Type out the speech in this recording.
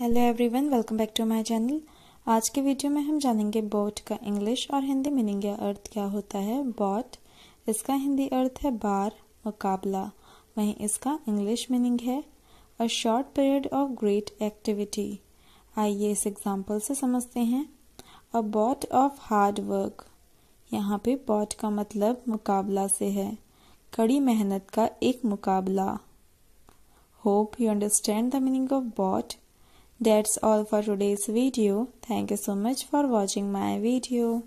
Hello everyone welcome back to my channel आज के video में हम जानेंगे बॉट का इंग्लिश और हिंदी मीनिंग या अर्थ क्या होता है बॉट इसका हिंदी अर्थ है बार मुकाबला वहीं इसका इंग्लिश मीनिंग है a short period of great activity आइए इस एग्जाम्पल से समझते हैं a bout of hard work यहाँ पे बॉट का मतलब मुकाबला से है कड़ी मेहनत का एक मुकाबला hope you understand the meaning of bout That's all for today's video. Thank you so much for watching my video.